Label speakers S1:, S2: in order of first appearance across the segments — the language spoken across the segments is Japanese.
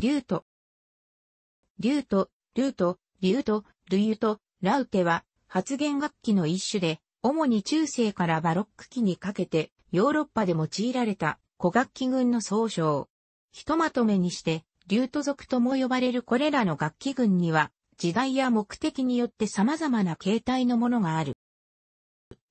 S1: リュート。リュート、ルート、リュート、ルユト、ラウテは発言楽器の一種で、主に中世からバロック期にかけてヨーロッパで用いられた古楽器群の総称。ひとまとめにして、リュート族とも呼ばれるこれらの楽器群には、時代や目的によって様々な形態のものがある。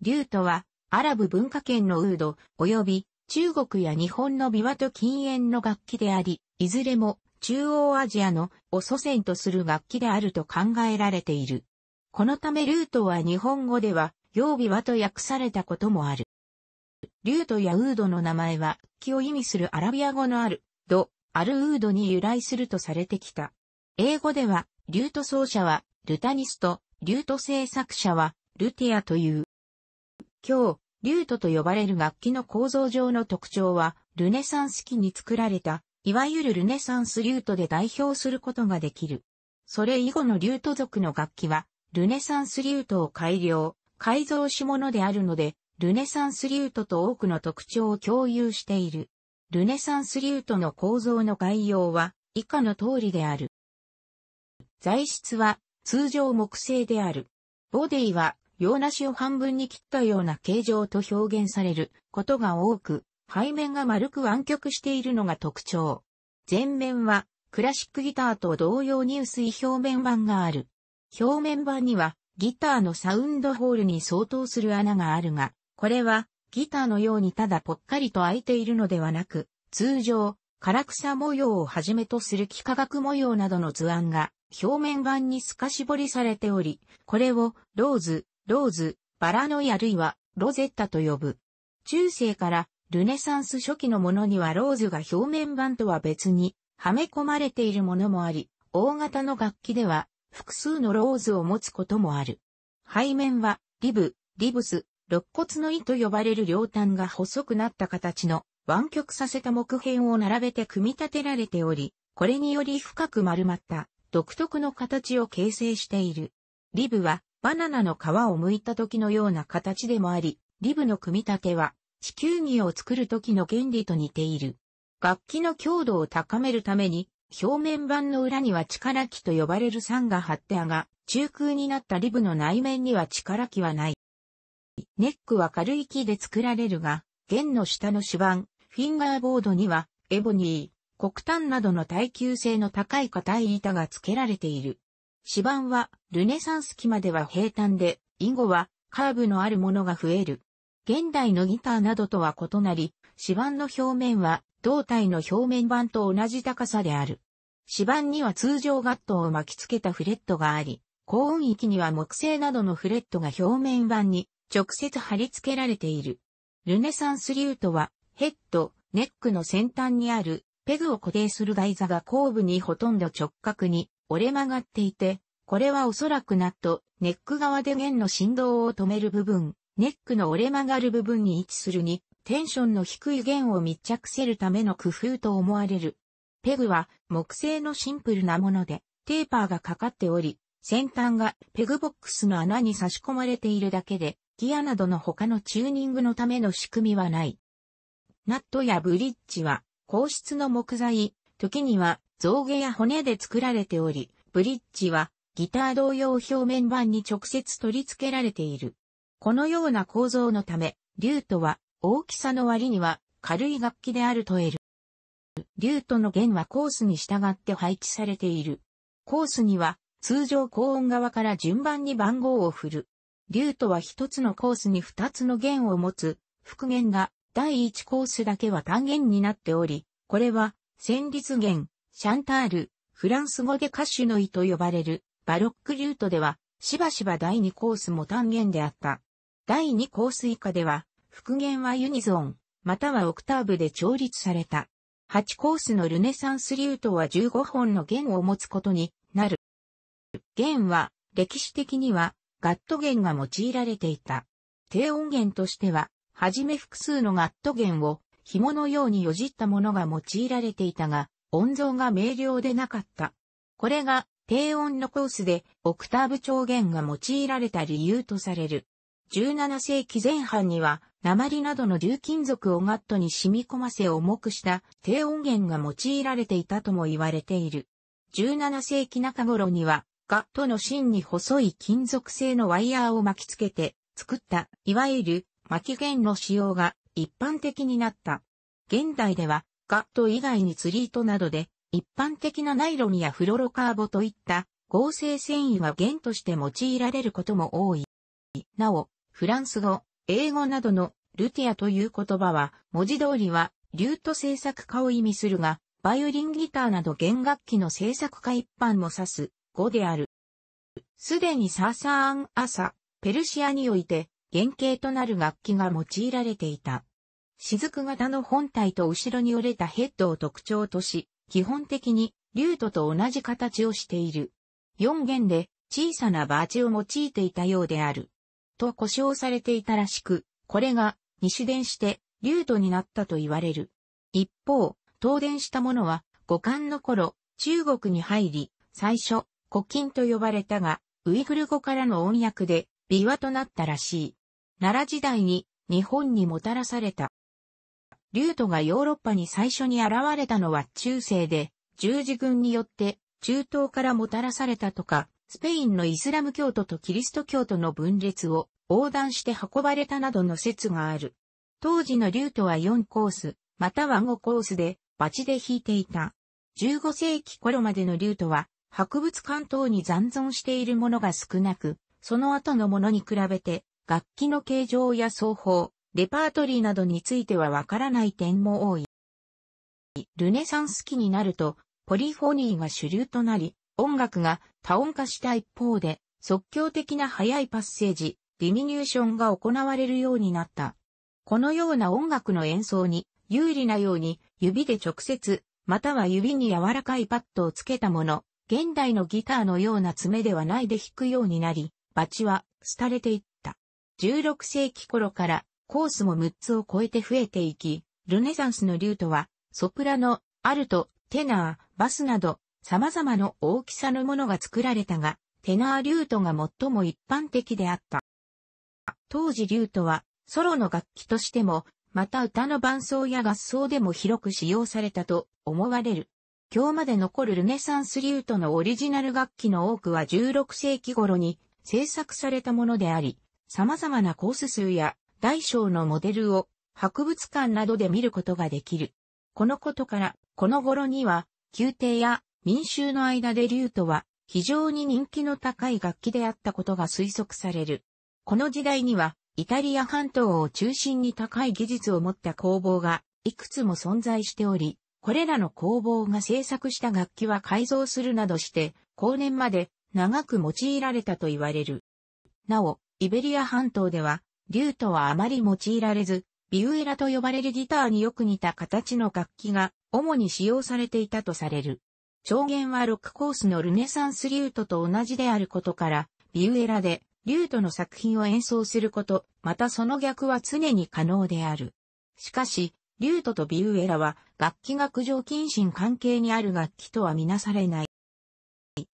S1: リュートは、アラブ文化圏のウード、及び中国や日本の琵琶と禁煙の楽器であり、いずれも中央アジアのお祖先とする楽器であると考えられている。このためルートは日本語では、曜日はと訳されたこともある。リュートやウードの名前は、木を意味するアラビア語のある、ド、アルウードに由来するとされてきた。英語では、リュート奏者は、ルタニスト、リュート制作者は、ルティアという。今日、リュートと呼ばれる楽器の構造上の特徴は、ルネサンス期に作られたいわゆるルネサンスリュートで代表することができる。それ以後のリュート族の楽器は、ルネサンスリュートを改良、改造しものであるので、ルネサンスリュートと多くの特徴を共有している。ルネサンスリュートの構造の概要は以下の通りである。材質は通常木製である。ボディは洋梨を半分に切ったような形状と表現されることが多く、背面が丸く湾曲しているのが特徴。前面はクラシックギターと同様に薄い表面板がある。表面板にはギターのサウンドホールに相当する穴があるが、これはギターのようにただぽっかりと開いているのではなく、通常、唐草模様をはじめとする幾何学模様などの図案が表面板に透かし彫りされており、これをローズ、ローズ、バラのイあるいはロゼッタと呼ぶ。中世からルネサンス初期のものにはローズが表面板とは別に、はめ込まれているものもあり、大型の楽器では、複数のローズを持つこともある。背面は、リブ、リブス、肋骨の糸と呼ばれる両端が細くなった形の湾曲させた木片を並べて組み立てられており、これにより深く丸まった独特の形を形成している。リブはバナナの皮を剥いた時のような形でもあり、リブの組み立ては地球儀を作る時の原理と似ている。楽器の強度を高めるために、表面板の裏には力器と呼ばれる酸が張ってあが、中空になったリブの内面には力器はない。ネックは軽い木で作られるが、弦の下の指板、フィンガーボードには、エボニー、黒炭などの耐久性の高い硬い板が付けられている。指板は、ルネサンス期までは平坦で、以後は、カーブのあるものが増える。現代のギターなどとは異なり、指板の表面は胴体の表面板と同じ高さである。指板には通常ガットを巻き付けたフレットがあり、高音域には木製などのフレットが表面板に直接貼り付けられている。ルネサンスリュートは、ヘッド、ネックの先端にあるペグを固定する台座が後部にほとんど直角に折れ曲がっていて、これはおそらくナット、ネック側で弦の振動を止める部分ネックの折れ曲がる部分に位置するに、テンションの低い弦を密着せるための工夫と思われる。ペグは木製のシンプルなもので、テーパーがかかっており、先端がペグボックスの穴に差し込まれているだけで、ギアなどの他のチューニングのための仕組みはない。ナットやブリッジは、硬質の木材、時には造毛や骨で作られており、ブリッジはギター同様表面板に直接取り付けられている。このような構造のため、リュートは大きさの割には軽い楽器であると得る。リュートの弦はコースに従って配置されている。コースには通常高音側から順番に番号を振る。リュートは一つのコースに二つの弦を持つ、復弦が第一コースだけは単弦になっており、これは旋律弦、シャンタール、フランス語で歌手の意と呼ばれるバロックリュートではしばしば第二コースも単弦であった。第2香水下では、復元はユニゾン、またはオクターブで調律された。8コースのルネサンスリュートは15本の弦を持つことになる。弦は、歴史的には、ガット弦が用いられていた。低音源としては、はじめ複数のガット弦を紐のようによじったものが用いられていたが、音像が明瞭でなかった。これが低音のコースでオクターブ長弦が用いられた理由とされる。17世紀前半には、鉛などの重金属をガットに染み込ませ重くした低音源が用いられていたとも言われている。17世紀中頃には、ガットの芯に細い金属製のワイヤーを巻きつけて作った、いわゆる巻き弦の使用が一般的になった。現代では、ガット以外に釣り糸などで、一般的なナイロンやフロロカーボといった合成繊維は弦として用いられることも多い。なお、フランス語、英語などのルティアという言葉は、文字通りは、リュート製作家を意味するが、バイオリンギターなど弦楽器の製作家一般も指す語である。すでにサーサーン・アサ、ペルシアにおいて、原型となる楽器が用いられていた。雫型の本体と後ろに折れたヘッドを特徴とし、基本的にリュートと同じ形をしている。4弦で小さなバーチを用いていたようである。と呼称されていたらしく、これが西伝してー都になったと言われる。一方、東伝したものは五冠の頃、中国に入り、最初、古今と呼ばれたが、ウイグル語からの音訳で、琵琶となったらしい。奈良時代に日本にもたらされた。竜都がヨーロッパに最初に現れたのは中世で、十字軍によって中東からもたらされたとか、スペインのイスラム教徒とキリスト教徒の分裂を横断して運ばれたなどの説がある。当時のリュートは4コース、または5コースで、バチで引いていた。15世紀頃までのリュートは、博物館等に残存しているものが少なく、その後のものに比べて、楽器の形状や奏法、レパートリーなどについてはわからない点も多い。ルネサンス期になると、ポリフォニーが主流となり、音楽が多音化した一方で、即興的な速いパッセージ、ディミニューションが行われるようになった。このような音楽の演奏に有利なように指で直接、または指に柔らかいパッドをつけたもの、現代のギターのような爪ではないで弾くようになり、バチは廃れていった。16世紀頃からコースも6つを超えて増えていき、ルネサンスのリュートは、ソプラノ、アルト、テナー、バスなど様々な大きさのものが作られたが、テナーリュートが最も一般的であった。当時リュートは、ソロの楽器としても、また歌の伴奏や合奏でも広く使用されたと思われる。今日まで残るルネサンスリュートのオリジナル楽器の多くは16世紀頃に制作されたものであり、様々なコース数や大小のモデルを博物館などで見ることができる。このことから、この頃には宮廷や民衆の間でリュートは非常に人気の高い楽器であったことが推測される。この時代にはイタリア半島を中心に高い技術を持った工房がいくつも存在しており、これらの工房が制作した楽器は改造するなどして、後年まで長く用いられたと言われる。なお、イベリア半島では、リュートはあまり用いられず、ビウエラと呼ばれるギターによく似た形の楽器が主に使用されていたとされる。証言は6コースのルネサンスリュートと同じであることから、ビューエラでリュートの作品を演奏すること、またその逆は常に可能である。しかし、リュートとビューエラは楽器学上謹慎関係にある楽器とはみなされない。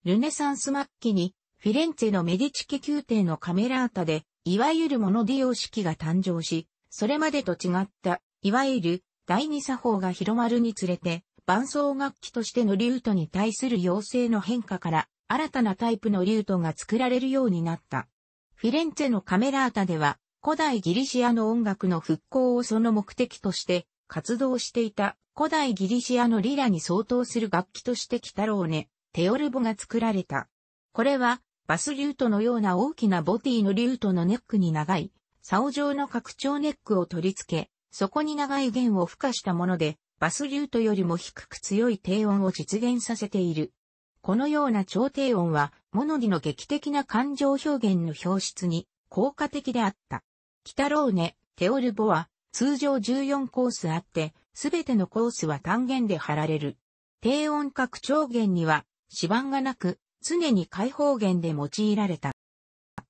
S1: ルネサンス末期にフィレンツェのメディチ家宮廷のカメラータで、いわゆるモノディオ式が誕生し、それまでと違った、いわゆる第二作法が広まるにつれて、伴奏楽器としてのリュートに対する要請の変化から新たなタイプのリュートが作られるようになった。フィレンツェのカメラータでは古代ギリシアの音楽の復興をその目的として活動していた古代ギリシアのリラに相当する楽器としてキタローネ、テオルボが作られた。これはバスリュートのような大きなボディのリュートのネックに長い、竿状の拡張ネックを取り付け、そこに長い弦を付加したもので、バスリュートよりも低く強い低音を実現させている。このような超低音は、モノリの劇的な感情表現の表出に効果的であった。キタローネ、テオルボは、通常14コースあって、すべてのコースは単元で貼られる。低音拡張弦には、指板がなく、常に開放弦で用いられた。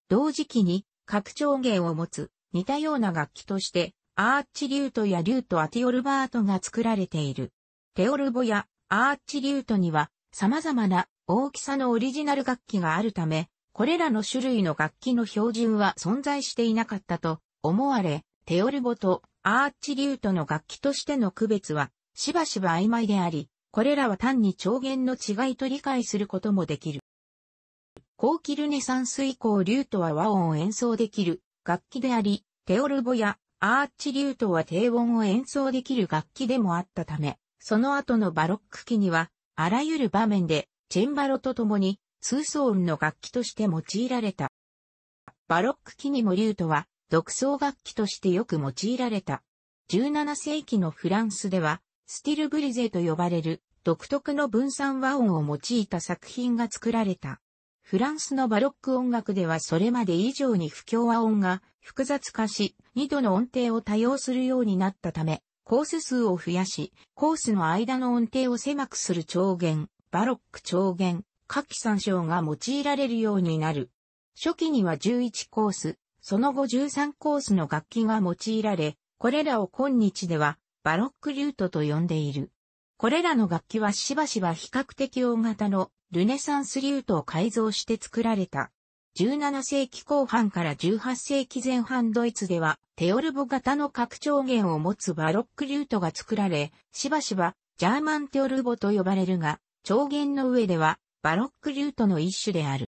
S1: 同時期に、拡張弦を持つ、似たような楽器として、アーチリュートやリュートアティオルバートが作られている。テオルボやアーチリュートには様々な大きさのオリジナル楽器があるため、これらの種類の楽器の標準は存在していなかったと思われ、テオルボとアーチリュートの楽器としての区別はしばしば曖昧であり、これらは単に長弦の違いと理解することもできる。後期ルネサンス以降リュートは和音を演奏できる楽器であり、テオルボやアーチリュートは低音を演奏できる楽器でもあったため、その後のバロック期には、あらゆる場面で、チェンバロと共に、通奏音の楽器として用いられた。バロック期にもリュートは、独奏楽器としてよく用いられた。17世紀のフランスでは、スティルブリゼと呼ばれる、独特の分散和音を用いた作品が作られた。フランスのバロック音楽ではそれまで以上に不協和音が複雑化し、二度の音程を多用するようになったため、コース数を増やし、コースの間の音程を狭くする長弦、バロック長弦、下記参照が用いられるようになる。初期には11コース、その後13コースの楽器が用いられ、これらを今日ではバロックリュートと呼んでいる。これらの楽器はしばしば比較的大型のルネサンスリュートを改造して作られた。17世紀後半から18世紀前半ドイツでは、テオルボ型の拡張弦を持つバロックリュートが作られ、しばしばジャーマンテオルボと呼ばれるが、長弦の上ではバロックリュートの一種である。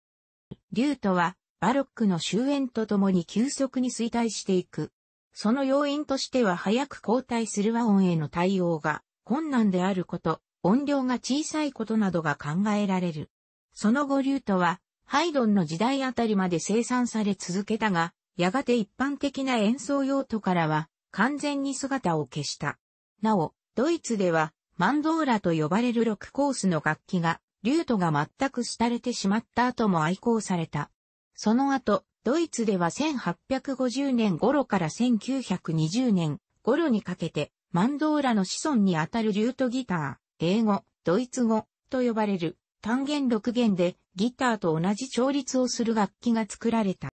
S1: リュートはバロックの終焉とともに急速に衰退していく。その要因としては早く後退する和音への対応が困難であること、音量が小さいことなどが考えられる。その後リュートは、ハイドンの時代あたりまで生産され続けたが、やがて一般的な演奏用途からは完全に姿を消した。なお、ドイツではマンドーラと呼ばれる6コースの楽器が、リュートが全く廃れてしまった後も愛好された。その後、ドイツでは1850年頃から1920年頃にかけて、マンドーラの子孫にあたるリュートギター、英語、ドイツ語と呼ばれる単弦6弦でギターと同じ調律をする楽器が作られた。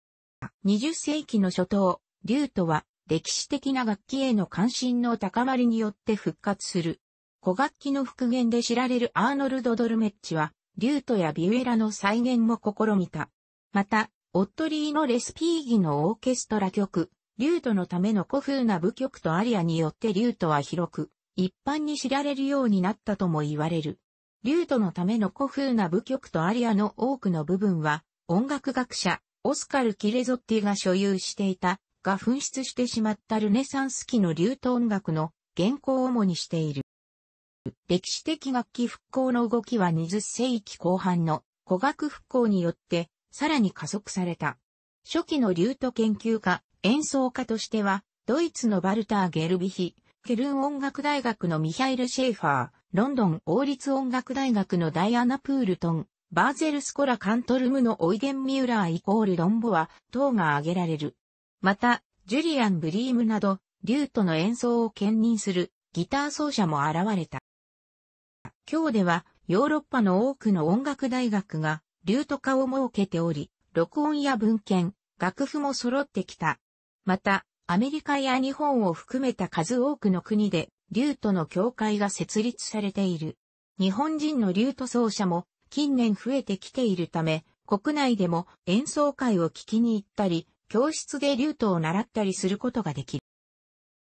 S1: 20世紀の初頭、リュートは歴史的な楽器への関心の高まりによって復活する。古楽器の復元で知られるアーノルド・ドルメッチは、リュートやビュエラの再現も試みた。また、オットリーのレスピーギのオーケストラ曲、リュートのための古風な舞曲とアリアによってリュートは広く一般に知られるようになったとも言われる。リュートのための古風な舞曲とアリアの多くの部分は、音楽学者、オスカル・キレゾッティが所有していた、が紛失してしまったルネサンス期のリュート音楽の原稿を主にしている。歴史的楽器復興の動きは20世紀後半の古楽復興によってさらに加速された。初期のリュート研究家、演奏家としては、ドイツのバルター・ゲルビヒ、ケルン音楽大学のミハイル・シェイファー、ロンドン王立音楽大学のダイアナ・プールトン、バーゼルスコラ・カントルムのオイゲン・ミューラーイコール・ロンボは等が挙げられる。また、ジュリアン・ブリームなど、リュートの演奏を兼任するギター奏者も現れた。今日では、ヨーロッパの多くの音楽大学が、リュート化を設けており、録音や文献、楽譜も揃ってきた。また、アメリカや日本を含めた数多くの国で、竜との教会が設立されている。日本人の竜と奏者も近年増えてきているため、国内でも演奏会を聞きに行ったり、教室で竜とを習ったりすることができ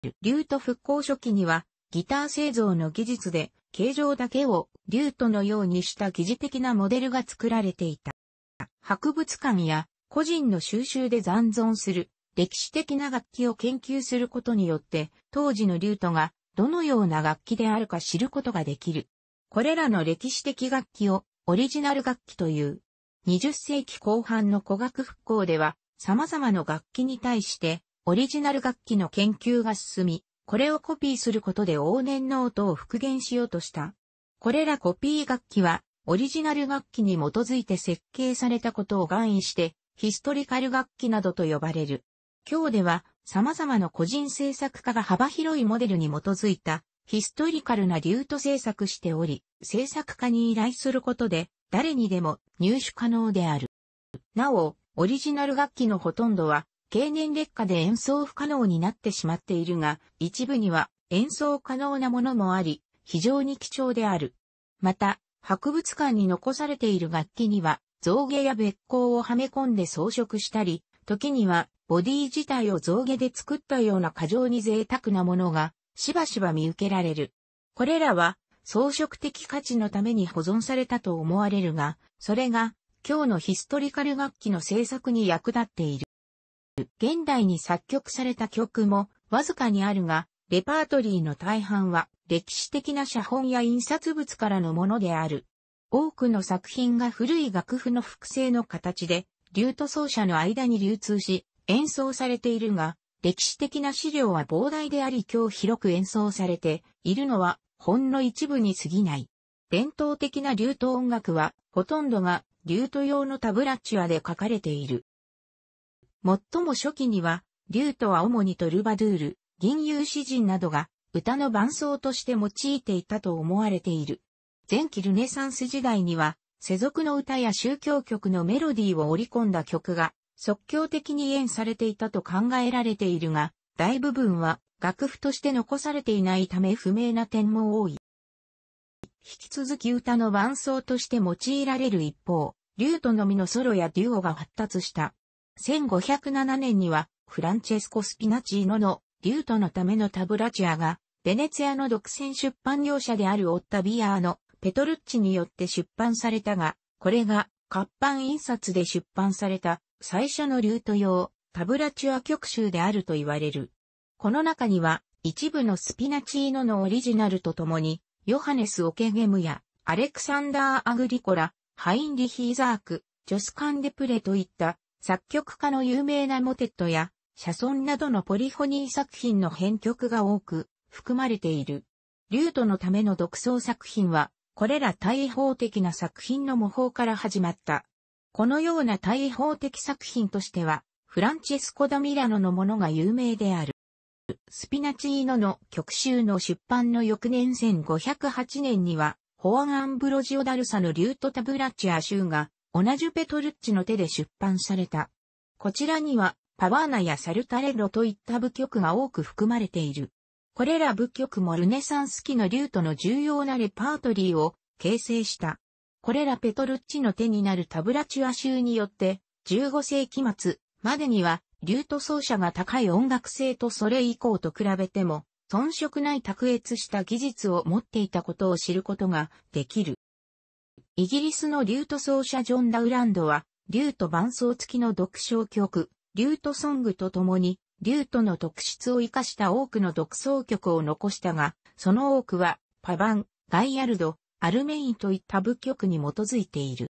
S1: る。竜と復興初期には、ギター製造の技術で、形状だけを竜とのようにした疑似的なモデルが作られていた。博物館や個人の収集で残存する歴史的な楽器を研究することによって、当時のリュートがどのような楽器であるか知ることができる。これらの歴史的楽器をオリジナル楽器という。20世紀後半の古楽復興では、様々な楽器に対して、オリジナル楽器の研究が進み、これをコピーすることで往年の音を復元しようとした。これらコピー楽器は、オリジナル楽器に基づいて設計されたことを含意して、ヒストリカル楽器などと呼ばれる。今日では様々な個人制作家が幅広いモデルに基づいたヒストリカルなュート制作しており、制作家に依頼することで誰にでも入手可能である。なお、オリジナル楽器のほとんどは経年劣化で演奏不可能になってしまっているが、一部には演奏可能なものもあり、非常に貴重である。また、博物館に残されている楽器には、造形や別行をはめ込んで装飾したり、時には、ボディ自体を造毛で作ったような過剰に贅沢なものが、しばしば見受けられる。これらは、装飾的価値のために保存されたと思われるが、それが、今日のヒストリカル楽器の制作に役立っている。現代に作曲された曲も、わずかにあるが、レパートリーの大半は、歴史的な写本や印刷物からのものである。多くの作品が古い楽譜の複製の形で、竜と奏者の間に流通し、演奏されているが、歴史的な資料は膨大であり今日広く演奏されているのはほんの一部に過ぎない。伝統的な竜と音楽はほとんどが竜と用のタブラチュアで書かれている。最も初期には、竜とは主にトルバドゥール、銀融詩人などが歌の伴奏として用いていたと思われている。前期ルネサンス時代には、世俗の歌や宗教曲のメロディーを織り込んだ曲が即興的に演されていたと考えられているが、大部分は楽譜として残されていないため不明な点も多い。引き続き歌の伴奏として用いられる一方、リュートのみのソロやデュオが発達した。1507年には、フランチェスコ・スピナチーノのリュートのためのタブラチアが、ベネツィアの独占出版業者であるオッタビアーノ・ペトルッチによって出版されたが、これが活版印刷で出版された最初のルート用タブラチュア曲集であると言われる。この中には一部のスピナチーノのオリジナルとともに、ヨハネス・オケゲムやアレクサンダー・アグリコラ、ハインリヒーザーク、ジョスカンデプレといった作曲家の有名なモテットや、写ンなどのポリフォニー作品の編曲が多く含まれている。リュートのための独創作品はこれら対法的な作品の模倣から始まった。このような対法的作品としては、フランチェスコ・ダ・ミラノのものが有名である。スピナチーノの曲集の出版の翌年1508年には、ホアン・アンブロジオ・ダルサのリュート・タブラチア集が、同じペトルッチの手で出版された。こちらには、パワーナやサルタレロといった部曲が多く含まれている。これら舞曲もルネサンス期のリュートの重要なレパートリーを形成した。これらペトルッチの手になるタブラチュア州によって、15世紀末までには、リュート奏者が高い音楽性とそれ以降と比べても、遜色ない卓越した技術を持っていたことを知ることができる。イギリスのリュート奏者ジョン・ダウランドは、リュート伴奏付きの読唱曲、リュートソングと共に、リュートの特質を生かした多くの独奏曲を残したが、その多くは、パバン、ガイアルド、アルメインといった部曲に基づいている。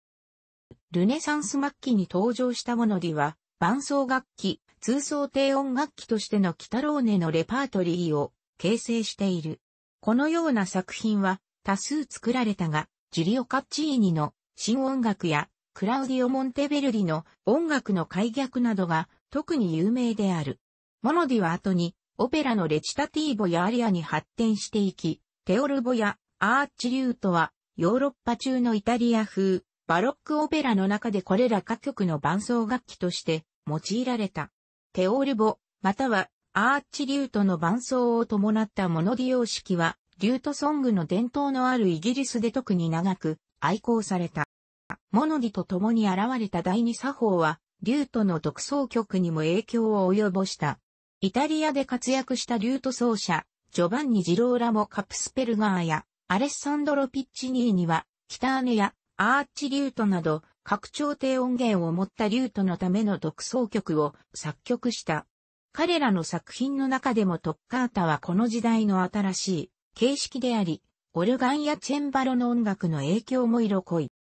S1: ルネサンス末期に登場したモノディは、伴奏楽器、通奏低音楽器としてのキタローネのレパートリーを形成している。このような作品は多数作られたが、ジュリオ・カッチーニの新音楽やクラウディオ・モンテベルリの音楽の改脚などが特に有名である。モノディは後に、オペラのレチタティーボやアリアに発展していき、テオルボやアーチリュートは、ヨーロッパ中のイタリア風、バロックオペラの中でこれら各曲の伴奏楽器として用いられた。テオルボ、またはアーチリュートの伴奏を伴ったモノディ様式は、リュートソングの伝統のあるイギリスで特に長く愛好された。モノディと共に現れた第二作法は、リュートの独奏曲にも影響を及ぼした。イタリアで活躍したリュート奏者、ジョバンニ・ジローラモ・カプスペルガーや、アレッサンドロ・ピッチニーには、キターネやアーチリュートなど、拡張低音源を持ったリュートのための独奏曲を作曲した。彼らの作品の中でもトッカータはこの時代の新しい形式であり、オルガンやチェンバロの音楽の影響も色濃い。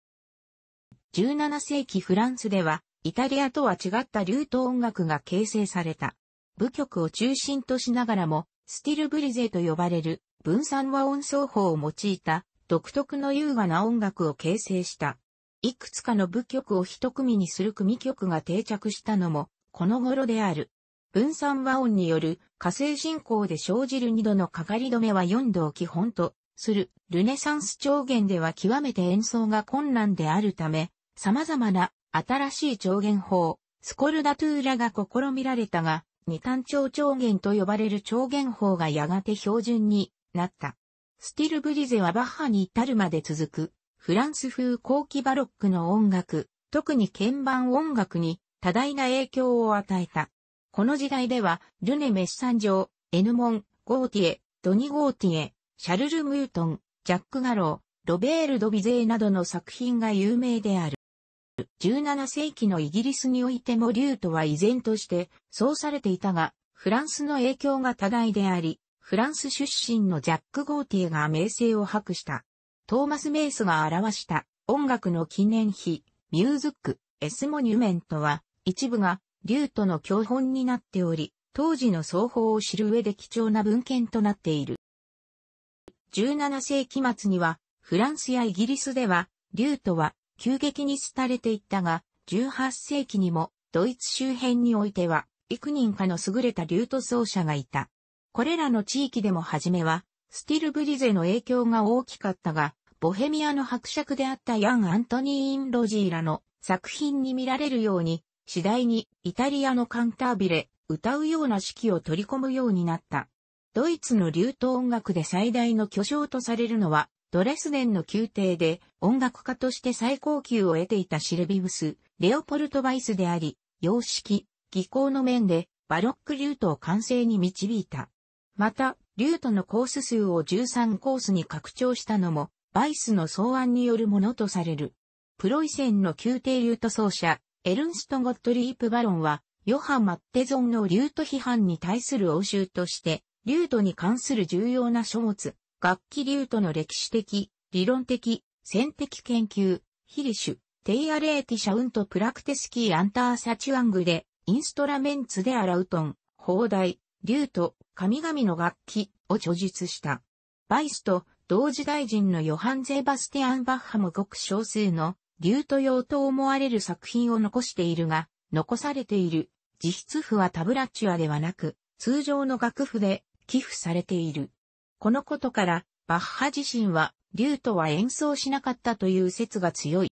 S1: 17世紀フランスでは、イタリアとは違ったリュート音楽が形成された。部局を中心としながらも、スティルブリゼと呼ばれる分散和音奏法を用いた独特の優雅な音楽を形成した。いくつかの部局を一組にする組曲が定着したのも、この頃である。分散和音による火星進行で生じる二度のかかり止めは四度を基本とするルネサンス調弦では極めて演奏が困難であるため、様々な新しい調弦法、スコルダトゥーラが試みられたが、二単調長弦と呼ばれる長弦法がやがて標準になった。スティルブリゼはバッハに至るまで続く、フランス風後期バロックの音楽、特に鍵盤音楽に多大な影響を与えた。この時代では、ルネ・メッサンジョー、エヌモン、ゴーティエ、ドニ・ゴーティエ、シャルル・ムートン、ジャック・ガロー、ロベール・ド・ビゼーなどの作品が有名である。17世紀のイギリスにおいても竜とは依然としてそうされていたが、フランスの影響が多大であり、フランス出身のジャック・ゴーティエが名声を博した。トーマス・メイスが表した音楽の記念碑、ミューズック・エス・モニュメントは、一部が竜との教本になっており、当時の奏法を知る上で貴重な文献となっている。17世紀末には、フランスやイギリスでは、竜とは急激に廃れていったが、18世紀にもドイツ周辺においては、幾人かの優れたリュート奏者がいた。これらの地域でも初めは、スティルブリゼの影響が大きかったが、ボヘミアの伯爵であったヤン・アントニー・ン・ロジーらの作品に見られるように、次第にイタリアのカンタービレ、歌うような式を取り込むようになった。ドイツの流動音楽で最大の巨匠とされるのは、ドレスデンの宮廷で音楽家として最高級を得ていたシルビウス、レオポルト・バイスであり、様式、技巧の面でバロックリュートを完成に導いた。また、リュートのコース数を13コースに拡張したのも、バイスの草案によるものとされる。プロイセンの宮廷リュート奏者、エルンスト・ゴットリープ・バロンは、ヨハマッテゾンのリュート批判に対する応酬として、リュートに関する重要な書物、楽器リュートの歴史的、理論的、戦的研究、ヒリシュ、テイアレーティシャウントプラクテスキーアンターサチュアングで、インストラメンツでアラウトン、砲台、リュート、神々の楽器を著述した。バイスと同時代人のヨハン・ゼバスティアン・バッハもごく少数のリュート用と思われる作品を残しているが、残されている実質譜はタブラチュアではなく、通常の楽譜で寄付されている。このことから、バッハ自身は、リュートは演奏しなかったという説が強い。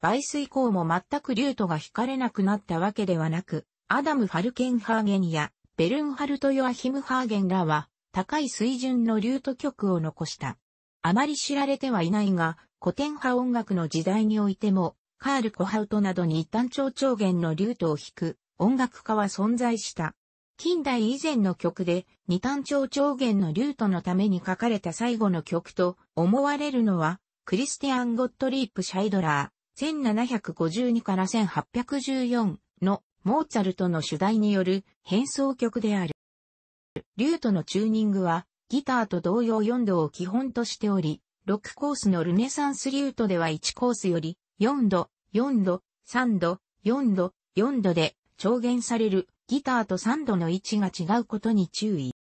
S1: バイス以降も全くリュートが弾かれなくなったわけではなく、アダム・ファルケンハーゲンや、ベルンハルト・ヨアヒム・ハーゲンらは、高い水準のリュート曲を残した。あまり知られてはいないが、古典派音楽の時代においても、カール・コハウトなどに一旦超長弦のリュートを弾く音楽家は存在した。近代以前の曲で、二単調長弦のリュートのために書かれた最後の曲と思われるのは、クリスティアン・ゴットリープ・シャイドラー、1752から1814のモーツァルトの主題による変奏曲である。リュートのチューニングは、ギターと同様4度を基本としており、6コースのルネサンスリュートでは1コースより4度、4度、3度、4度、4度で長弦されるギターとサンドの位置が違うことに注意。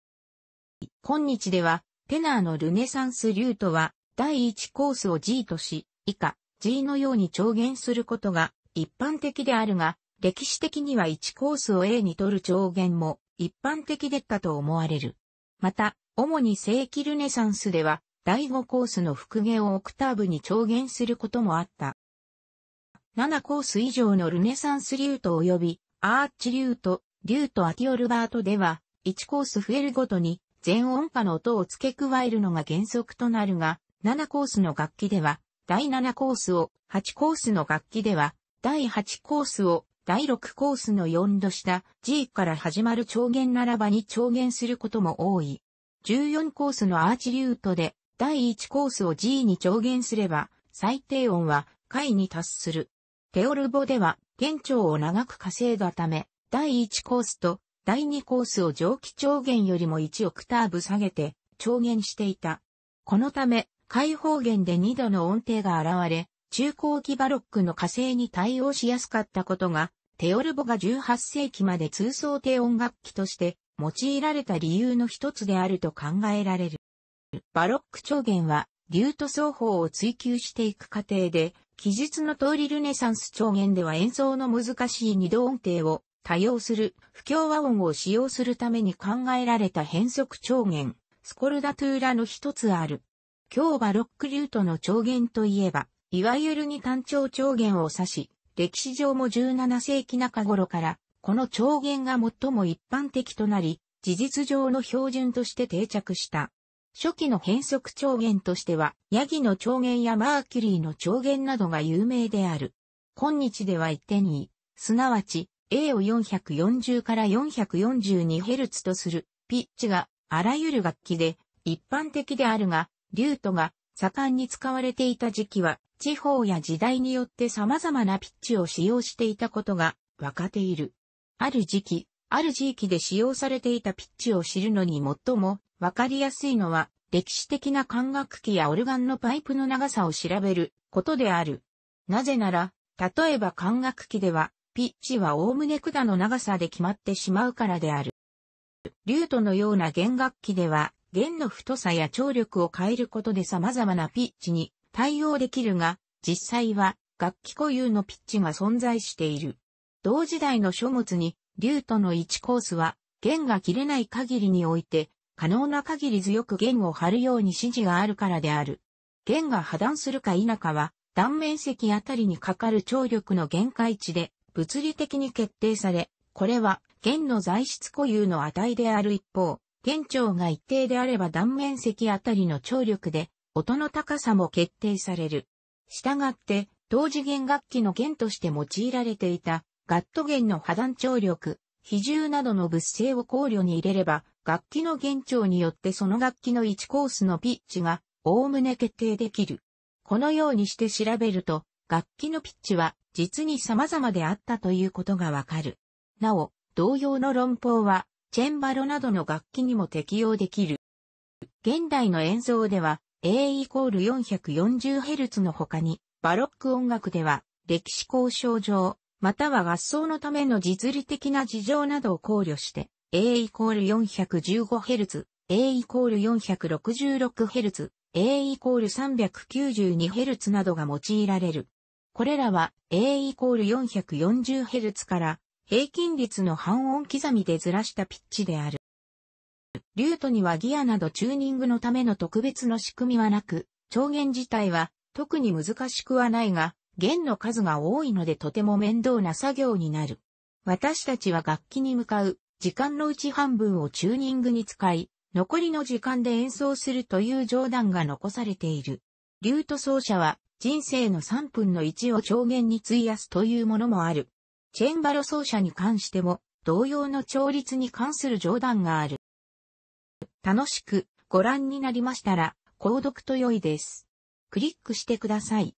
S1: 今日では、テナーのルネサンスリュートは、第1コースを G とし、以下、G のように調弦することが一般的であるが、歴史的には1コースを A にとる調弦も一般的だったと思われる。また、主に正規ルネサンスでは、第5コースの復元をオクターブに調弦することもあった。7コース以上のルネサンスリュート及びアーチリュート、リュート・アティオルバートでは、1コース増えるごとに全音波の音を付け加えるのが原則となるが、7コースの楽器では、第7コースを、8コースの楽器では、第8コースを、第6コースの4度下 G から始まる長弦ならばに長弦することも多い。14コースのアーチリュートで、第1コースを G に長弦すれば、最低音は、下位に達する。テオルボでは、県庁を長く稼いだため、第1コースと第2コースを蒸気調弦よりも1オクターブ下げて調弦していた。このため、開放弦で2度の音程が現れ、中高期バロックの火星に対応しやすかったことが、テオルボが18世紀まで通奏低音楽器として用いられた理由の一つであると考えられる。バロック調弦は、リュート奏法を追求していく過程で、記述の通りルネサンス調弦では演奏の難しい二度音程を多用する不協和音を使用するために考えられた変則調弦、スコルダトゥーラの一つある。今日バロックリュートの調弦といえば、いわゆる二単調調弦を指し、歴史上も17世紀中頃から、この調弦が最も一般的となり、事実上の標準として定着した。初期の変則調弦としては、ヤギの調弦やマーキュリーの調弦などが有名である。今日では一点に、すなわち、A を440から 442Hz とするピッチがあらゆる楽器で一般的であるが、リュートが盛んに使われていた時期は地方や時代によって様々なピッチを使用していたことが分かっている。ある時期、ある地域で使用されていたピッチを知るのに最も分かりやすいのは歴史的な管楽器やオルガンのパイプの長さを調べることである。なぜなら、例えば管楽器ではピッチは概ね管の長さで決まってしまうからである。リュートのような弦楽器では、弦の太さや張力を変えることで様々なピッチに対応できるが、実際は楽器固有のピッチが存在している。同時代の書物に、リュートの1コースは、弦が切れない限りにおいて、可能な限り強く弦を張るように指示があるからである。弦が破断するか否かは、断面積あたりにかかる張力の限界値で物理的に決定され、これは、弦の材質固有の値である一方、弦長が一定であれば断面積あたりの張力で、音の高さも決定される。したがって、当時弦楽器の弦として用いられていた、ガット弦の破断張力、比重などの物性を考慮に入れれば、楽器の弦長によってその楽器の1コースのピッチが、概ね決定できる。このようにして調べると、楽器のピッチは実に様々であったということがわかる。なお、同様の論法は、チェンバロなどの楽器にも適用できる。現代の演奏では、A イコール 440Hz の他に、バロック音楽では、歴史交渉上、または合奏のための実利的な事情などを考慮して、A イコール 415Hz、A イコール 466Hz、A イコール 392Hz などが用いられる。これらは A イコール 440Hz から平均率の半音刻みでずらしたピッチである。リュートにはギアなどチューニングのための特別の仕組みはなく、調弦自体は特に難しくはないが、弦の数が多いのでとても面倒な作業になる。私たちは楽器に向かう時間のうち半分をチューニングに使い、残りの時間で演奏するという冗談が残されている。リュート奏者は人生の3分の1を上限に費やすというものもある。チェンバロ奏者に関しても、同様の調律に関する冗談がある。楽しくご覧になりましたら、購読と良いです。クリックしてください。